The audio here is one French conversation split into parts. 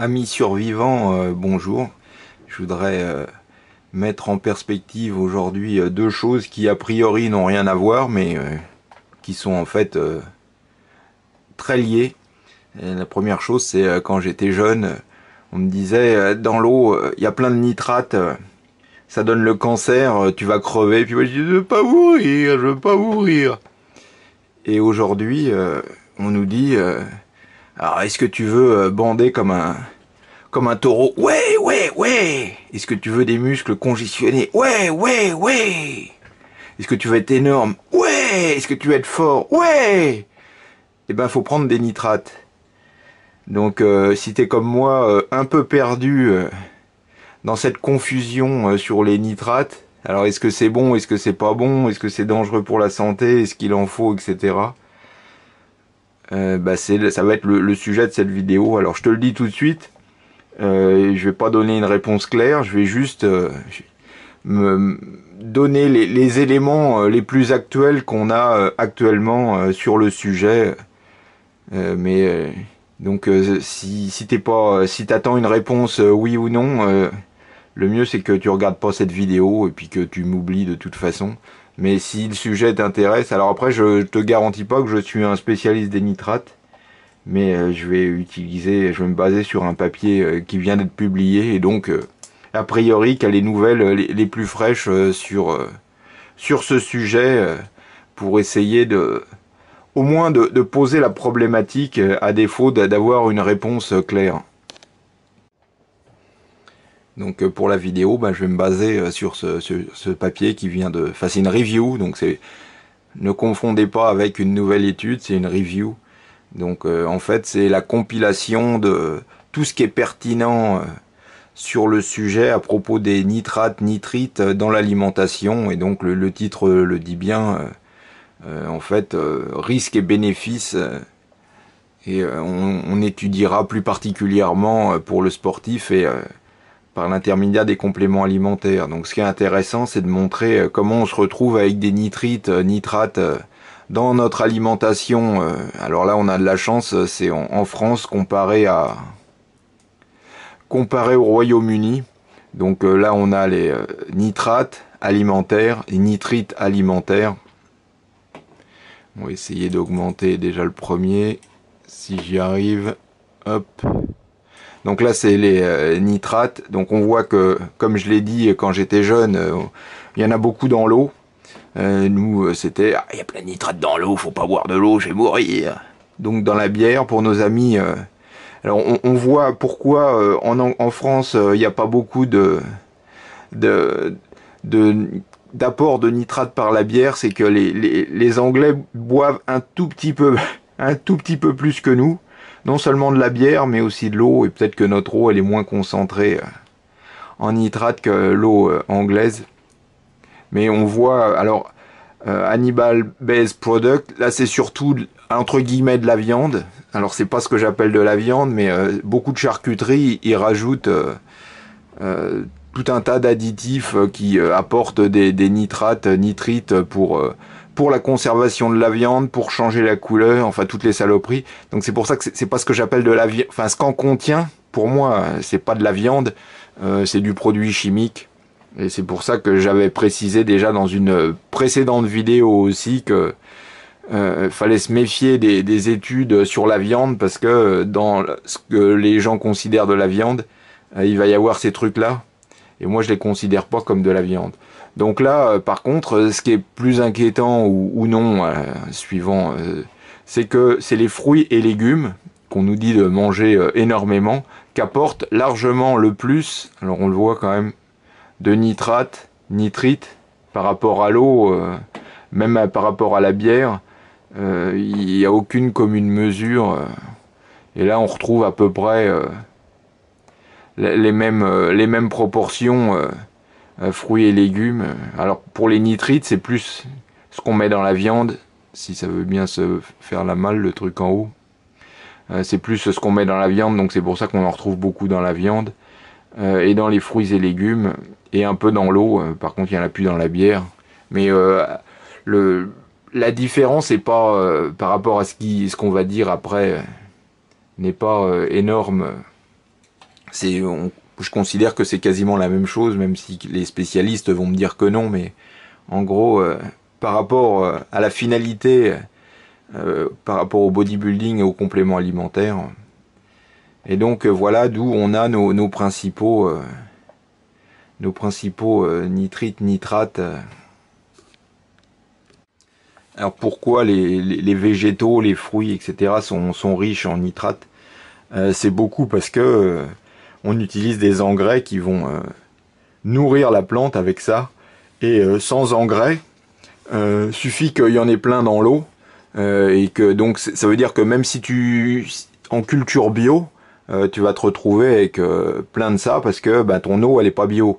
Amis survivants, euh, bonjour. Je voudrais euh, mettre en perspective aujourd'hui euh, deux choses qui a priori n'ont rien à voir, mais qui sont en fait très liées. la première chose, c'est quand j'étais jeune, on me disait dans l'eau, il y a plein de nitrates, ça donne le cancer, tu vas crever. puis moi, je dis, je veux pas mourir, je veux pas mourir. Et aujourd'hui, on nous dit alors, est-ce que tu veux euh, bander comme un, comme un taureau Ouais, ouais, ouais Est-ce que tu veux des muscles congestionnés Ouais, ouais, ouais Est-ce que tu veux être énorme Ouais Est-ce que tu veux être fort Ouais Eh ben, faut prendre des nitrates. Donc, si euh, si t'es comme moi, euh, un peu perdu dans cette confusion sur les nitrates, alors est-ce que c'est bon, est-ce que c'est pas bon, est-ce que c'est dangereux pour la santé, est-ce qu'il en faut, etc. Euh, bah, ça va être le, sujet de cette vidéo. Alors je te le dis tout de suite, euh, je vais pas donner une réponse claire, je vais juste euh, me donner les, éléments les plus actuels qu'on a actuellement sur le sujet. mais donc si, si t'es pas si t'attends une réponse oui ou non, le mieux c'est que tu regardes pas cette vidéo et puis que tu m'oublies de toute façon. Mais si le sujet t'intéresse, alors après je te garantis pas que je suis un spécialiste des nitrates, mais euh, je vais utiliser, je vais me baser sur un papier euh, qui vient d'être publié et donc euh, a priori qu'à les nouvelles les, plus fraîches sur, sur ce sujet pour essayer de au moins de poser la problématique à défaut d'avoir une réponse claire. Donc euh, pour la vidéo, bah, je vais me baser euh, sur ce, papier qui vient de... Enfin c'est une review, donc c'est... Ne confondez pas avec une nouvelle étude, c'est une review. Donc euh, en fait c'est la compilation de tout ce qui est pertinent sur le sujet à propos des nitrates, nitrites dans l'alimentation. Et donc le, titre le dit bien, en fait, risque risques et bénéfices. et on, on, étudiera plus particulièrement pour le sportif et par l'intermédiaire des compléments alimentaires. Donc ce qui est intéressant, c'est de montrer euh, comment on se retrouve avec des nitrites, euh, nitrates euh, dans notre alimentation. Alors là, on a de la chance, c'est en, France comparé à comparé au Royaume-Uni. Donc là, on a les nitrates alimentaires et nitrites alimentaires. On va essayer d'augmenter déjà le premier. Si j'y arrive, hop. Donc là, c'est les euh, nitrates. Donc on voit que, comme je l'ai dit quand j'étais jeune, euh, il y en a beaucoup dans l'eau. Euh, nous, c'était, ah, il y a plein de nitrates dans l'eau, faut pas boire de l'eau, je vais mourir. Donc dans la bière, pour nos amis, alors on, voit pourquoi en, France, il n'y a pas beaucoup de... de, de d'apport de nitrates par la bière, c'est que les, les, Anglais boivent un tout petit peu, un tout petit peu plus que nous non seulement de la bière, mais aussi de l'eau, et peut-être que notre eau, elle est moins concentrée euh, en nitrate que l'eau euh, anglaise. Mais on voit, alors, euh, Hannibal Base Product, là c'est surtout, entre guillemets, de la viande. Alors c'est pas ce que j'appelle de la viande, mais beaucoup de charcuterie, ils rajoutent tout un tas d'additifs qui apportent des, nitrates, nitrites pour pour la conservation de la viande, pour changer la couleur, enfin toutes les saloperies. Donc c'est pour ça que c'est pas ce que j'appelle de la viande. Enfin, ce qu'en contient, pour moi, c'est pas de la viande, euh, c'est du produit chimique. Et c'est pour ça que j'avais précisé déjà dans une précédente vidéo aussi que euh, fallait se méfier des, études sur la viande parce que dans ce que les gens considèrent de la viande, euh, il va y avoir ces trucs-là. Et moi, je les considère pas comme de la viande. Donc là, euh, par contre, euh, ce qui est plus inquiétant ou, non, euh, suivant, c'est que c'est les fruits et légumes qu'on nous dit de manger énormément, qu'apportent largement le plus, alors on le voit quand même, de nitrate, nitrite, par rapport à l'eau, même par rapport à la bière, il n'y a aucune commune mesure. et là, on retrouve à peu près les mêmes, euh, les mêmes proportions euh, euh, fruits et légumes. Alors pour les nitrites, c'est plus ce qu'on met dans la viande, si ça veut bien se faire la malle, le truc en haut. c'est plus ce qu'on met dans la viande, donc c'est pour ça qu'on en retrouve beaucoup dans la viande, et dans les fruits et légumes, et un peu dans l'eau, par contre il n'y en a plus dans la bière. Mais le, la différence n'est pas, par rapport à ce qui ce qu'on va dire après, n'est pas énorme je considère que c'est quasiment la même chose, même si les spécialistes vont me dire que non, mais en gros, euh, par rapport euh, à la finalité, euh, par rapport au bodybuilding et aux compléments alimentaires. Et donc voilà d'où on a nos, principaux, nos principaux nitrites, nitrates. Alors pourquoi les, végétaux, les fruits, etc. sont riches en nitrates C'est beaucoup parce que on utilise des engrais qui vont euh, nourrir la plante avec ça. Et euh, sans engrais, euh, suffit qu'il y en ait plein dans l'eau. et que donc ça veut dire que même si tu en culture bio, tu vas te retrouver avec plein de ça parce que bah, ton eau elle n'est pas bio.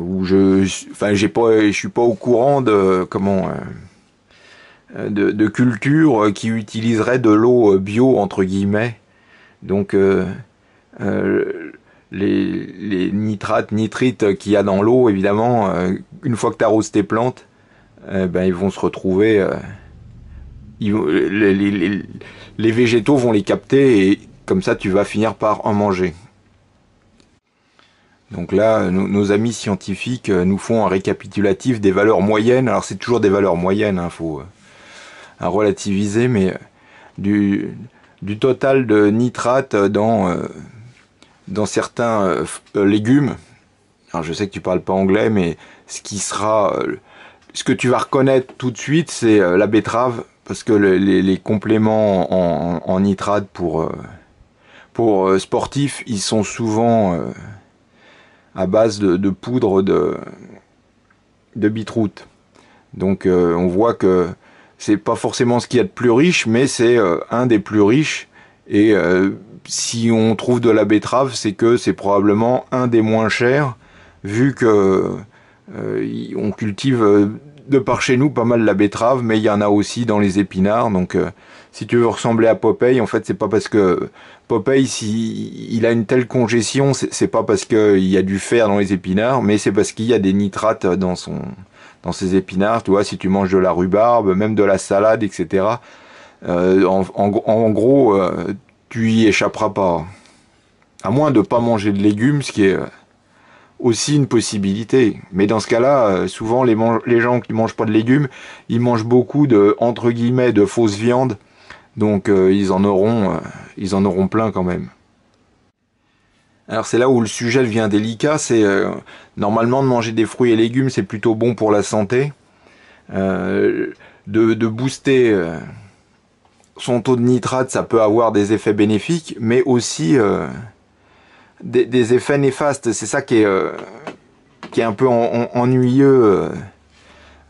ou je, enfin j'ai pas, je suis pas au courant de comment. De, de, cultures qui utiliseraient de l'eau bio entre guillemets. Donc euh, les, nitrates, nitrites qu'il y a dans l'eau, évidemment, euh, une fois que tu arroses tes plantes, euh, ben, ils vont se retrouver. les, végétaux vont les capter et comme ça, tu vas finir par en manger. Donc là, nos, amis scientifiques nous font un récapitulatif des valeurs moyennes. Alors c'est toujours des valeurs moyennes, il hein, faut relativiser, mais du, du total de nitrates dans dans certains euh, euh, légumes, alors je sais que tu parles pas anglais, mais ce qui sera, euh, ce que tu vas reconnaître tout de suite, c'est la betterave, parce que les, compléments en, nitrate pour pour sportifs, ils sont souvent à base de, poudre de de bitroute. Donc on voit que c'est pas forcément ce qu'il y a de plus riche, mais c'est un des plus riches et euh, si on trouve de la betterave, c'est que c'est probablement un des moins chers, vu que euh, on cultive euh, de par chez nous pas mal la betterave, mais il y en a aussi dans les épinards. Donc, si tu veux ressembler à Popeye, en fait, c'est pas parce que Popeye, si il a une telle congestion, c'est pas parce qu'il y a du fer dans les épinards, mais c'est parce qu'il y a des nitrates dans son dans ses épinards. Tu vois, si tu manges de la rhubarbe, même de la salade, etc euh, en, gros, euh, tu y échapperas pas. À moins de pas manger de légumes, ce qui est euh, aussi une possibilité. Mais dans ce cas-là, souvent les, gens qui ne mangent pas de légumes, ils mangent beaucoup de entre guillemets de fausses viandes. Donc ils en auront ils en auront plein quand même. Alors c'est là où le sujet devient délicat, c'est normalement de manger des fruits et légumes, c'est plutôt bon pour la santé. de booster son taux de nitrate, ça peut avoir des effets bénéfiques, mais aussi euh, des, effets néfastes. C'est ça qui est, euh, qui est un peu ennuyeux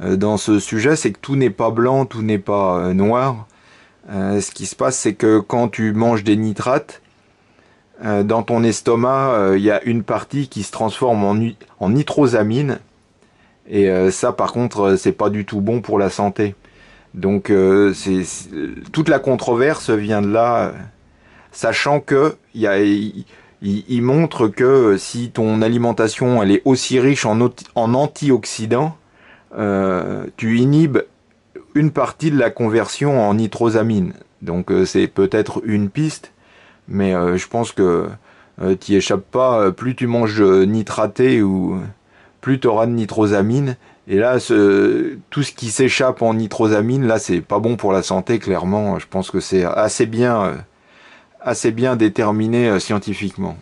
euh, dans ce sujet, c'est que tout n'est pas blanc, tout n'est pas noir. ce qui se passe, c'est que quand tu manges des nitrates, dans ton estomac, il y a une partie qui se transforme en, en nitrosamine. Et ça, par contre, c'est pas du tout bon pour la santé. Donc euh, toute la controverse vient de là, sachant que il montre que si ton alimentation elle est aussi riche en, antioxydants, euh, tu inhibes une partie de la conversion en nitrosamine. Donc euh, c'est peut-être une piste, mais je pense que t'y échappes pas. Plus tu manges nitraté ou plus tu auras de nitrosamine et là, ce, tout ce qui s'échappe en nitrosamine, là, c'est pas bon pour la santé, clairement. Je pense que c'est assez bien, euh, assez bien déterminé euh, scientifiquement.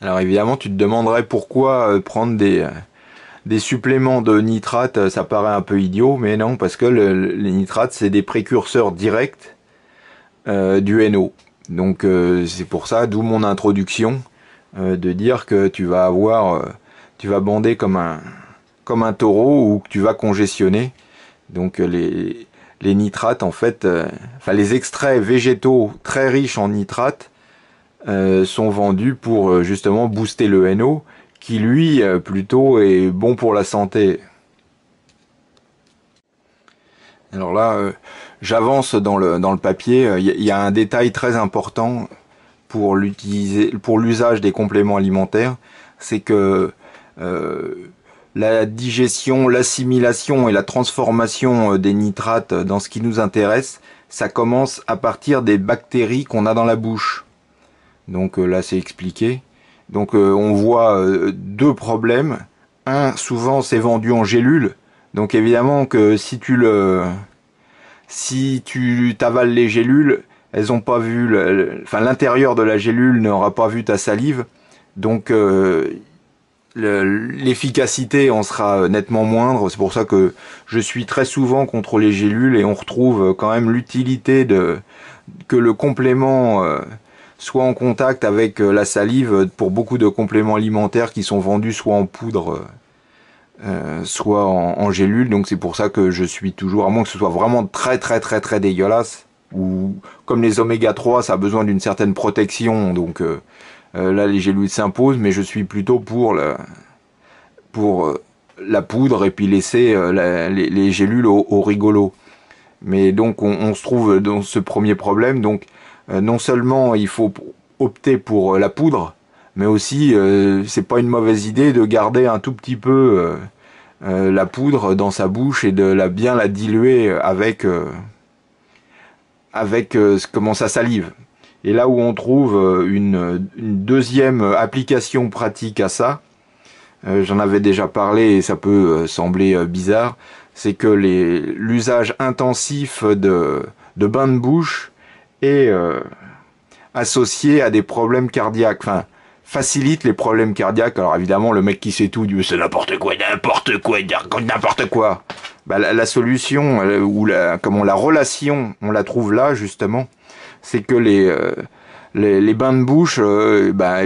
Alors évidemment, tu te demanderais pourquoi euh, prendre des, des suppléments de nitrate, ça paraît un peu idiot, mais non, parce que les nitrates, c'est des précurseurs directs du NO. Donc c'est pour ça, d'où mon introduction, de dire que tu vas avoir, tu vas bander comme un, comme un taureau ou que tu vas congestionner. Donc euh, les, les nitrates, en fait, euh, enfin les extraits végétaux très riches en nitrates euh, sont vendus pour justement booster le NO, qui lui plutôt est bon pour la santé. Alors là, j'avance dans le, dans le papier. Il y a un détail très important pour l'usage des compléments alimentaires, c'est que la digestion, l'assimilation et la transformation euh, des nitrates euh, dans ce qui nous intéresse, ça commence à partir des bactéries qu'on a dans la bouche. Donc euh, là c'est expliqué. Donc on voit deux problèmes. Un, souvent c'est vendu en gélules. Donc évidemment que si tu le si tu t'avales les gélules, elles ont pas vu, enfin l'intérieur de la gélule n'aura pas vu ta salive, donc l'efficacité en sera euh, nettement moindre. C'est pour ça que je suis très souvent contre les gélules et on retrouve euh, quand même l'utilité de que le complément euh, soit en contact avec la salive pour beaucoup de compléments alimentaires qui sont vendus soit en poudre, soit en, en gélule. Donc c'est pour ça que je suis toujours, à moins que ce soit vraiment très très très très dégueulasse, ou comme les oméga 3, ça a besoin d'une certaine protection. Donc euh, là, les gélules s'imposent, mais je suis plutôt pour, le, pour euh, la poudre et puis laisser euh, les, gélules au, rigolo. Mais donc, on, se trouve dans ce premier problème. Donc, non seulement il faut opter pour la poudre, mais aussi, c'est pas une mauvaise idée de garder un tout petit peu la poudre dans sa bouche et de la bien la diluer avec avec comment ça salive et là où on trouve euh, une, deuxième application pratique à ça, euh, j'en avais déjà parlé et ça peut euh, sembler bizarre, c'est que l'usage intensif de, de bains de bouche est associé à des problèmes cardiaques. Enfin, facilite les problèmes cardiaques. Alors évidemment, le mec qui sait tout, dit c'est n'importe quoi, n'importe quoi, n'importe quoi. Bah, la, la, solution, ou la, comment la relation, on la trouve là justement c'est que euh, les, bains de bouche, euh, bah,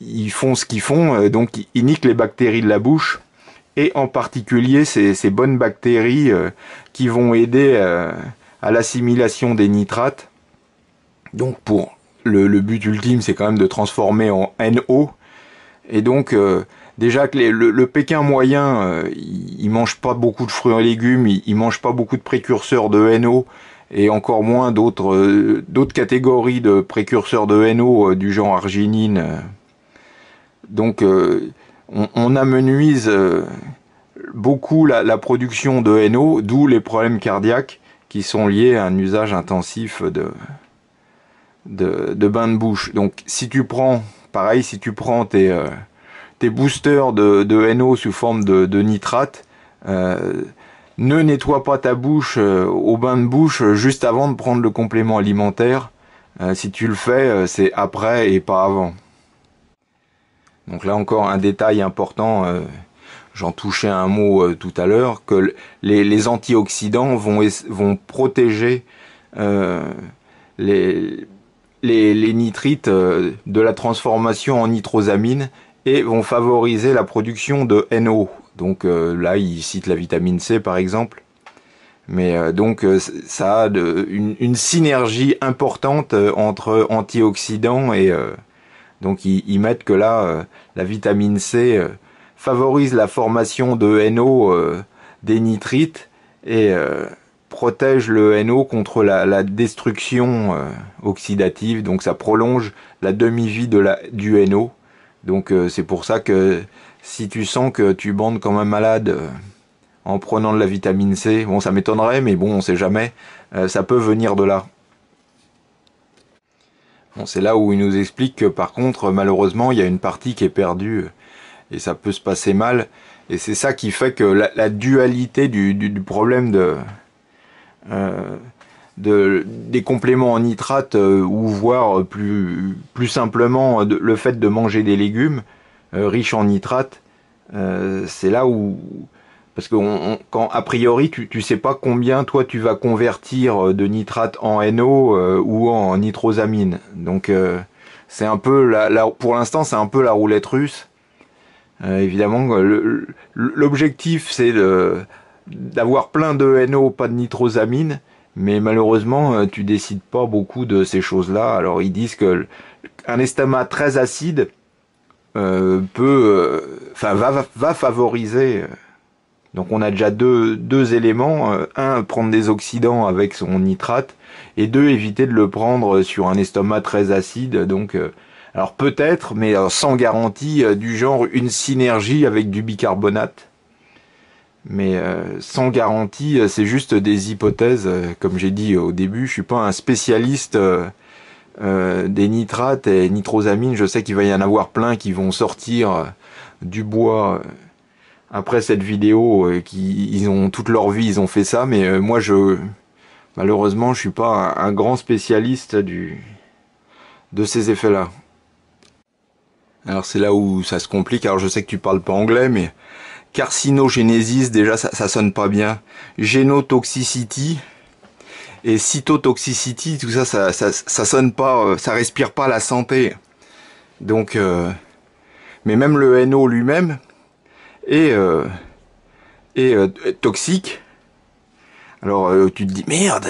ils font ce qu'ils font, euh, donc ils niquent les bactéries de la bouche et en particulier ces, bonnes bactéries qui vont aider à l'assimilation des nitrates. Donc pour le, but ultime, c'est quand même de transformer en NO. Et donc déjà que le, Pékin moyen, euh, il, mange pas beaucoup de fruits et légumes, il, mange pas beaucoup de précurseurs de NO et encore moins d'autres euh, d'autres catégories de précurseurs de NO euh, du genre arginine. Donc on, amenuise beaucoup la, production de NO, d'où les problèmes cardiaques qui sont liés à un usage intensif de, de, de de bouche. Donc si tu prends, pareil, si tu prends tes, tes boosters de, NO sous forme de, nitrate. Euh, ne nettoie pas ta bouche euh, au bain de bouche euh, juste avant de prendre le complément alimentaire. si tu le fais, c'est après et pas avant. Donc là encore un détail important, j'en touchais un mot tout à l'heure, que les, antioxydants vont, protéger les, les, nitrites de la transformation en nitrosamine et vont favoriser la production de NO. Donc euh, là, il cite la vitamine C par exemple. Mais euh, donc euh, ça a une, synergie importante entre antioxydants et donc ils, mettent que là la vitamine C favorise la formation de NO des nitrites et protège le NO contre la, destruction oxydative, donc ça prolonge la demi-vie de du NO. Donc euh, c'est pour ça que si tu sens que tu bandes comme un malade euh, en prenant de la vitamine C, bon ça m'étonnerait, mais bon on sait jamais, euh, ça peut venir de là. Bon, c'est là où il nous explique que par contre malheureusement il y a une partie qui est perdue et ça peut se passer mal. Et c'est ça qui fait que la, dualité du, problème de des compléments en nitrate euh, ou voire euh, plus, plus simplement euh, le fait de manger des légumes riches en nitrate, c'est là où... Parce que quand a priori tu, tu sais pas combien toi tu vas convertir de nitrate en NO ou en nitrosamine. Donc c'est un peu la pour l'instant c'est un peu la roulette russe. évidemment l'objectif c'est d'avoir plein de NO pas de nitrosamine mais malheureusement euh, tu décides pas beaucoup de ces choses-là. Alors ils disent que un estomac très acide euh, peut, euh, enfin va, favoriser. Donc on a déjà deux, éléments un prendre des oxydants avec son nitrate et deux éviter de le prendre sur un estomac très acide. Donc alors peut-être, mais sans garantie du genre une synergie avec du bicarbonate mais euh, sans garantie, euh, c'est juste des hypothèses. Euh, comme j'ai dit au début, je suis pas un spécialiste des nitrates et nitrosamines. Je sais qu'il va y en avoir plein qui vont sortir du bois après cette vidéo. qui ils ont toute leur vie, ils ont fait ça, mais moi je malheureusement, je suis pas un, un grand spécialiste du de ces effets-là. Alors c'est là où ça se complique. Alors je sais que tu parles pas anglais, mais carcinogénésis, déjà ça, sonne pas bien, génotoxicity et cytotoxicity, tout ça ça, ça, sonne pas, euh, ça respire pas la santé. Donc, euh, mais même le NO lui-même est, euh, toxique. Alors tu te dis merde,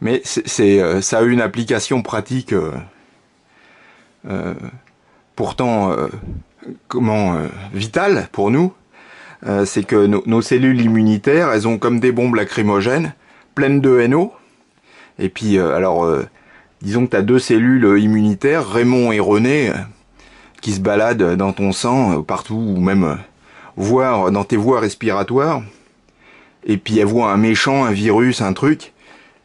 mais c'est ça a une application pratique. pourtant, comment vitale pour nous euh, c'est que nos cellules immunitaires, elles ont comme des bombes lacrymogènes, pleines de NO. Et puis, euh, alors, euh, disons que tu as deux cellules immunitaires, Raymond et René, qui se baladent dans ton sang, partout, ou même voire dans tes voies respiratoires. Et puis, elles voient un méchant, un virus, un truc.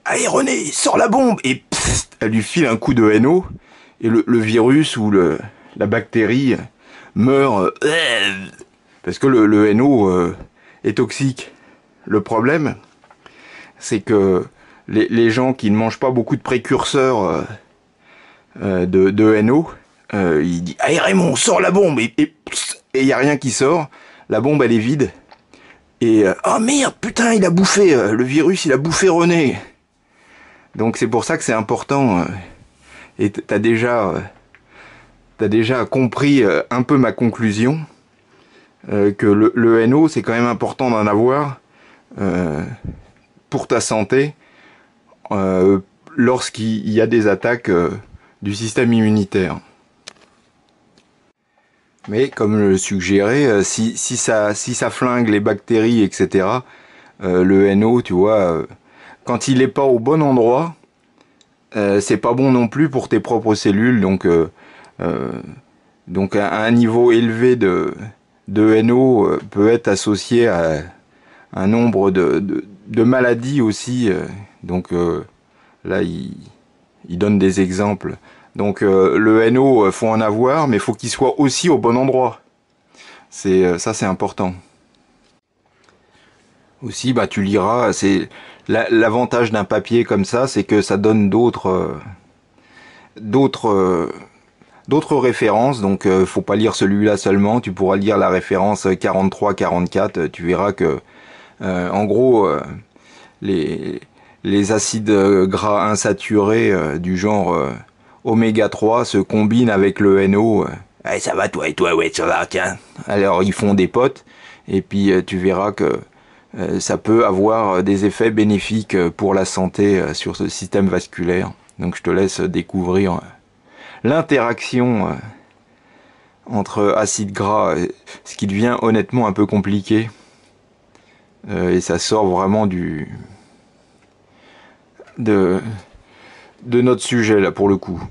Allez René, sors la bombe Et pssst, elle lui file un coup de NO. Et le, virus ou le, la bactérie meurt. Parce que le, NO euh, est toxique. Le problème, c'est que les, gens qui ne mangent pas beaucoup de précurseurs euh, euh, de, NO, ils disent Allez Raymond, sort la bombe Et il n'y a rien qui sort. La bombe, elle est vide. Et oh merde, putain, il a bouffé, le virus, il a bouffé René. Donc c'est pour ça que c'est important. et t'as déjà, t'as déjà compris un peu ma conclusion. Euh, que le, NO, c'est quand même important d'en avoir euh, pour ta santé euh, lorsqu'il y a des attaques du système immunitaire. Mais comme le suggérais, si, ça, flingue les bactéries, etc., le NO, tu vois, quand il n'est pas au bon endroit, c'est pas bon non plus pour tes propres cellules. Donc, donc à un niveau élevé de, de NO euh, peut être associé à un nombre de, maladies aussi. Euh. Donc euh, là, il, donne des exemples. Donc le NO, faut en avoir, mais faut qu'il soit aussi au bon endroit. C'est ça, c'est important. Aussi, bah, tu liras. C'est l'avantage d'un papier comme ça, c'est que ça donne d'autres, d'autres D'autres références, donc euh, faut pas lire celui-là seulement, tu pourras lire la référence 43-44, euh, euh, tu verras que en gros les, les acides gras insaturés du genre oméga 3 se combinent avec le NO. Eh, ça va toi et toi, ouais ça va, tiens. Alors ils font des potes et puis tu verras que ça peut avoir des effets bénéfiques pour la santé sur ce système vasculaire. Donc je te laisse découvrir l'interaction euh, entre acide gras, ce qui devient honnêtement un peu compliqué. Euh, et ça sort vraiment du de notre sujet là pour le coup.